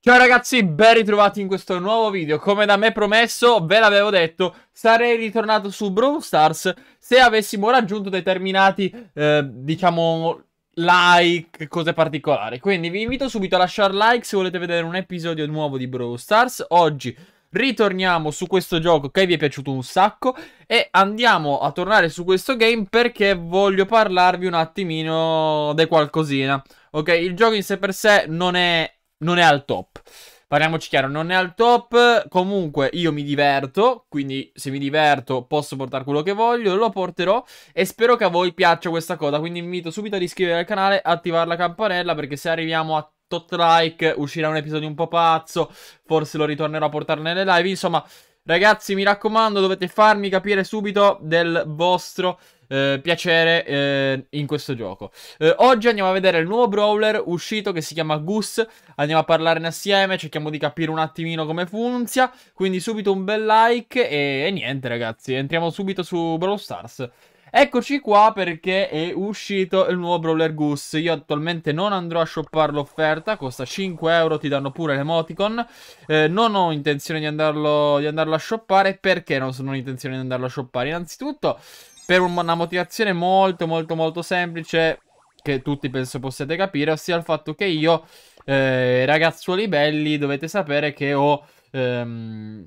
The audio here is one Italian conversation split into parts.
Ciao ragazzi, ben ritrovati in questo nuovo video. Come da me promesso, ve l'avevo detto, sarei ritornato su Brawl Stars se avessimo raggiunto determinati, eh, diciamo, like, cose particolari. Quindi vi invito subito a lasciare like se volete vedere un episodio nuovo di Brawl Stars. Oggi ritorniamo su questo gioco che vi è piaciuto un sacco e andiamo a tornare su questo game perché voglio parlarvi un attimino di qualcosina. Ok, il gioco in sé per sé non è, non è al top. Parliamoci chiaro, non è al top, comunque io mi diverto, quindi se mi diverto posso portare quello che voglio, lo porterò e spero che a voi piaccia questa cosa, quindi invito subito ad iscrivervi al canale, attivare la campanella perché se arriviamo a tot like, uscirà un episodio un po' pazzo, forse lo ritornerò a portare nelle live, insomma... Ragazzi, mi raccomando, dovete farmi capire subito del vostro eh, piacere eh, in questo gioco. Eh, oggi andiamo a vedere il nuovo brawler uscito che si chiama Gus, Andiamo a parlarne assieme, cerchiamo di capire un attimino come funziona. Quindi subito un bel like e, e niente ragazzi, entriamo subito su Brawl Stars. Eccoci qua perché è uscito il nuovo Brawler Goose. Io attualmente non andrò a shoppare l'offerta, costa 5 euro, ti danno pure l'emoticon. Eh, non ho intenzione di andarlo, di andarlo a shoppare. Perché non sono intenzione di andarlo a shoppare? Innanzitutto, per una motivazione molto molto molto semplice, che tutti penso possiate capire, ossia il fatto che io, eh, ragazzuoli belli, dovete sapere che ho... Ehm,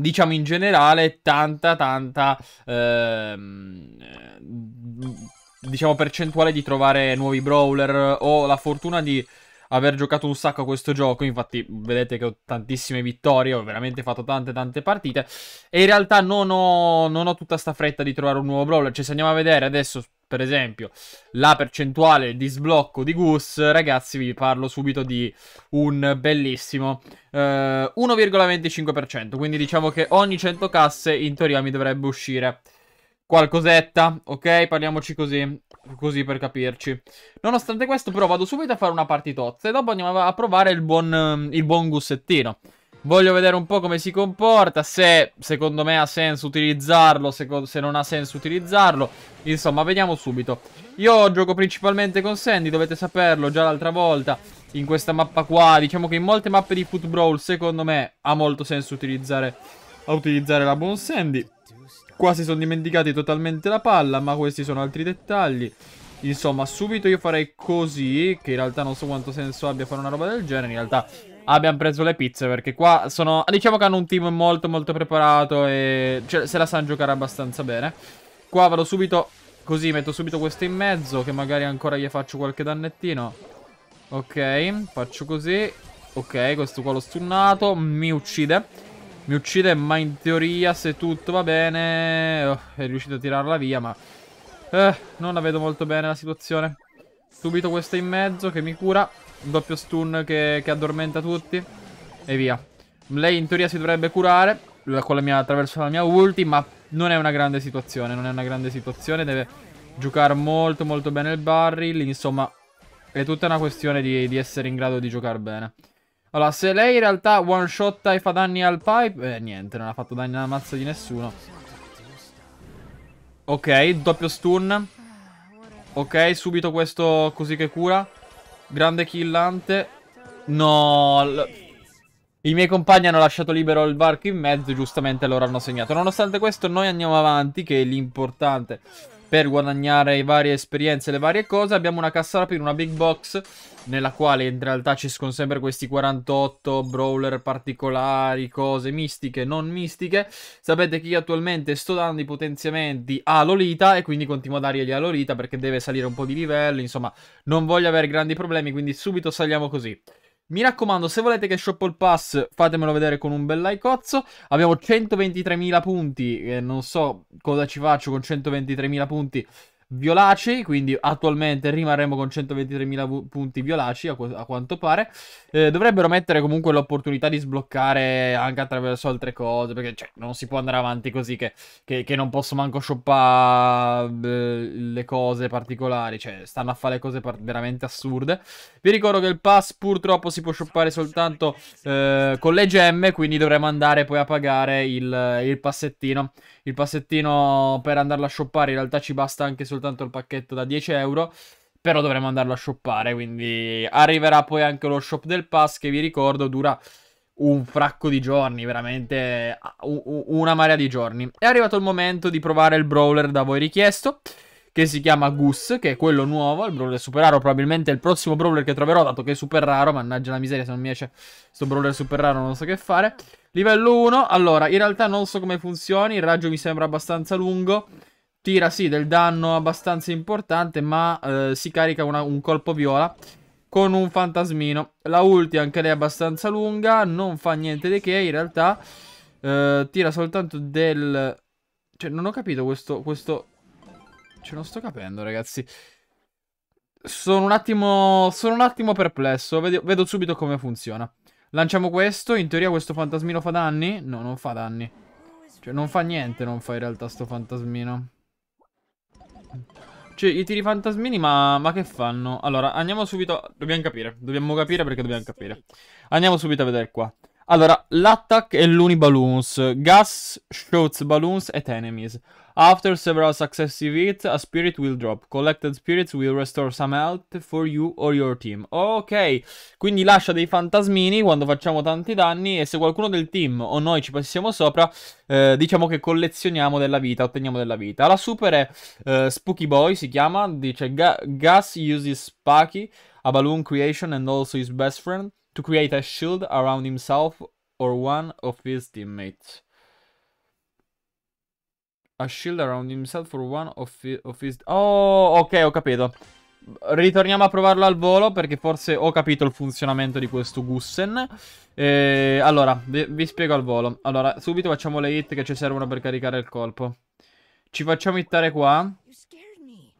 diciamo in generale, tanta, tanta, ehm, eh, diciamo percentuale di trovare nuovi brawler. Ho la fortuna di aver giocato un sacco a questo gioco, infatti vedete che ho tantissime vittorie, ho veramente fatto tante tante partite, e in realtà non ho, non ho tutta sta fretta di trovare un nuovo brawler, cioè se andiamo a vedere adesso per esempio, la percentuale di sblocco di Gus, ragazzi, vi parlo subito di un bellissimo eh, 1,25%. Quindi diciamo che ogni 100 casse in teoria mi dovrebbe uscire qualcosetta, ok? Parliamoci così, così per capirci. Nonostante questo però vado subito a fare una partitozza e dopo andiamo a provare il buon, il buon gussettino. Voglio vedere un po' come si comporta, se secondo me ha senso utilizzarlo, se, se, non ha senso utilizzarlo. Insomma, vediamo subito. Io gioco principalmente con Sandy, dovete saperlo già l'altra volta, in questa mappa qua. Diciamo che in molte mappe di Foot Brawl, secondo me, ha molto senso utilizzare, utilizzare la buon Sandy. Qua si sono dimenticati totalmente la palla, ma questi sono altri dettagli. Insomma, subito io farei così, che in realtà non so quanto senso abbia fare una roba del genere, in realtà abbiamo preso le pizze perché qua sono... Diciamo che hanno un team molto molto preparato e cioè, se la sanno giocare abbastanza bene. Qua vado subito... Così metto subito questo in mezzo che magari ancora gli faccio qualche dannettino. Ok, faccio così. Ok, questo qua l'ho stunnato. Mi uccide. Mi uccide, ma in teoria se tutto va bene... Oh, è riuscito a tirarla via, ma... Eh, non la vedo molto bene la situazione. Subito questa in mezzo che mi cura. Un doppio stun che, che addormenta tutti. E via. Lei in teoria si dovrebbe curare con la mia, attraverso la mia ulti, ma non è una grande situazione. Non è una grande situazione. Deve giocare molto molto bene il barril. Insomma, è tutta una questione di, di essere in grado di giocare bene. Allora, se lei in realtà one shot e fa danni al pipe... Eh, niente, non ha fatto danni alla mazza di nessuno. Ok, doppio stun. Ok, subito questo così che cura. Grande killante. No. I miei compagni hanno lasciato libero il varco in mezzo, giustamente loro hanno segnato. Nonostante questo noi andiamo avanti, che è l'importante per guadagnare le varie esperienze e le varie cose. Abbiamo una cassa rapida, una big box, nella quale in realtà ci sono sempre questi 48 brawler particolari, cose mistiche, non mistiche. Sapete che io attualmente sto dando i potenziamenti a Lolita e quindi continuo a darglieli a Lolita perché deve salire un po' di livello, insomma non voglio avere grandi problemi, quindi subito saliamo così. Mi raccomando, se volete che Shopple Pass, fatemelo vedere con un bel likeozzo. Abbiamo 123.000 punti, eh, non so cosa ci faccio con 123.000 punti violacei, quindi attualmente rimarremo con 123.000 punti violacei a, a, quanto pare. Eh, dovrebbero mettere comunque l'opportunità di sbloccare anche attraverso altre cose, perché cioè, non si può andare avanti così che, che, che non posso manco shoppare le cose particolari, cioè stanno a fare cose veramente assurde. Vi ricordo che il pass purtroppo si può shoppare soltanto eh, con le gemme, quindi dovremo andare poi a pagare il, il passettino. Il passettino per andarla a shoppare in realtà ci basta anche soltanto tanto il pacchetto da 10 euro. Però dovremmo andarlo a shoppare, quindi arriverà poi anche lo shop del pass che vi ricordo dura un fracco di giorni, veramente una marea di giorni. È arrivato il momento di provare il brawler da voi richiesto, che si chiama Gus, che è quello nuovo, il brawler super raro, probabilmente è il prossimo brawler che troverò, dato che è super raro, mannaggia la miseria se non mi esce sto brawler super raro non so che fare. Livello 1, allora, in realtà non so come funzioni, il raggio mi sembra abbastanza lungo, Tira sì del danno abbastanza importante ma eh, si carica una, un colpo viola con un fantasmino. La ulti anche lei è abbastanza lunga, non fa niente di che in realtà. Eh, tira soltanto del... Cioè non ho capito questo... questo... Cioè non sto capendo ragazzi. Sono un attimo... Sono un attimo perplesso, vedo, vedo subito come funziona. Lanciamo questo, in teoria questo fantasmino fa danni? No, non fa danni. Cioè non fa niente, non fa in realtà sto fantasmino. Cioè, i tiri fantasmini, ma, ma che fanno? Allora, andiamo subito... A... Dobbiamo capire. Dobbiamo capire perché dobbiamo capire. Andiamo subito a vedere qua. Allora, l'attack è l'Uni Balloons, Gas, Shots Balloons e Enemies. After several successive hits, a spirit will drop. Collected spirits will restore some health for you or your team. Ok, quindi lascia dei fantasmini quando facciamo tanti danni e se qualcuno del team o noi ci passiamo sopra, eh, diciamo che collezioniamo della vita, otteniamo della vita. La super è eh, Spooky Boy, si chiama, dice Ga Gas uses Spooky, a balloon creation and also his best friend, to create a shield around himself or one of his teammates. A shield around himself for one of, of his... Oh, ok, ho capito. Ritorniamo a provarlo al volo perché forse ho capito il funzionamento di questo Gussen. E, allora, vi, vi, spiego al volo. Allora, subito facciamo le hit che ci servono per caricare il colpo. Ci facciamo hittare qua.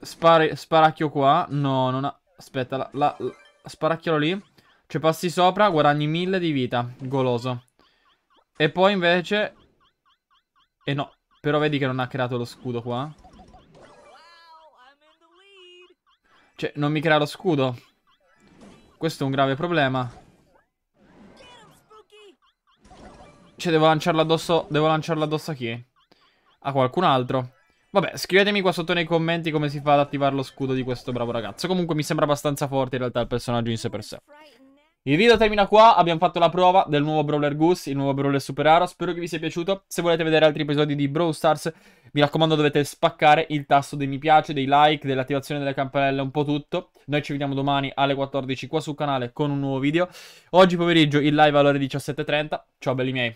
Spari, sparacchio qua. No, non ha... Aspetta, la, la, la, sparacchiolo lì. Ci passi sopra, guadagni mille di vita. Goloso. E poi invece... E no, però vedi che non ha creato lo scudo qua. Cioè, non mi crea lo scudo. Questo è un grave problema. Cioè, devo lanciarlo addosso... Devo lanciarlo addosso a chi? A qualcun altro. Vabbè, scrivetemi qua sotto nei commenti come si fa ad attivare lo scudo di questo bravo ragazzo. Comunque mi sembra abbastanza forte in realtà il personaggio in sé per sé. Il video termina qua, abbiamo fatto la prova del nuovo Brawler Goose, il nuovo Brawler Super Raro, spero che vi sia piaciuto, se volete vedere altri episodi di Brawl Stars mi raccomando dovete spaccare il tasto dei mi piace, dei like, dell'attivazione delle campanelle, un po' tutto, noi ci vediamo domani alle 14 qua sul canale con un nuovo video, oggi pomeriggio il live alle ore 17.30, ciao belli miei!